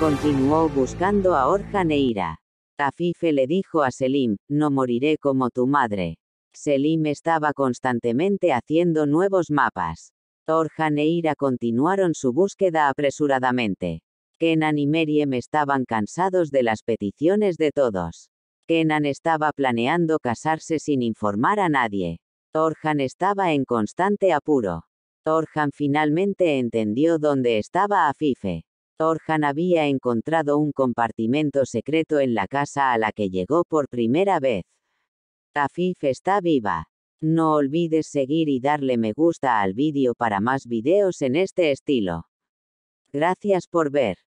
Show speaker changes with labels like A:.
A: Continuó buscando a e Ira. Afife le dijo a Selim, no moriré como tu madre. Selim estaba constantemente haciendo nuevos mapas. e Ira continuaron su búsqueda apresuradamente. Kenan y Meriem estaban cansados de las peticiones de todos. Kenan estaba planeando casarse sin informar a nadie. Orhan estaba en constante apuro. Orhan finalmente entendió dónde estaba Afife. Orhan había encontrado un compartimento secreto en la casa a la que llegó por primera vez. Afif está viva. No olvides seguir y darle me gusta al vídeo para más videos en este estilo. Gracias por ver.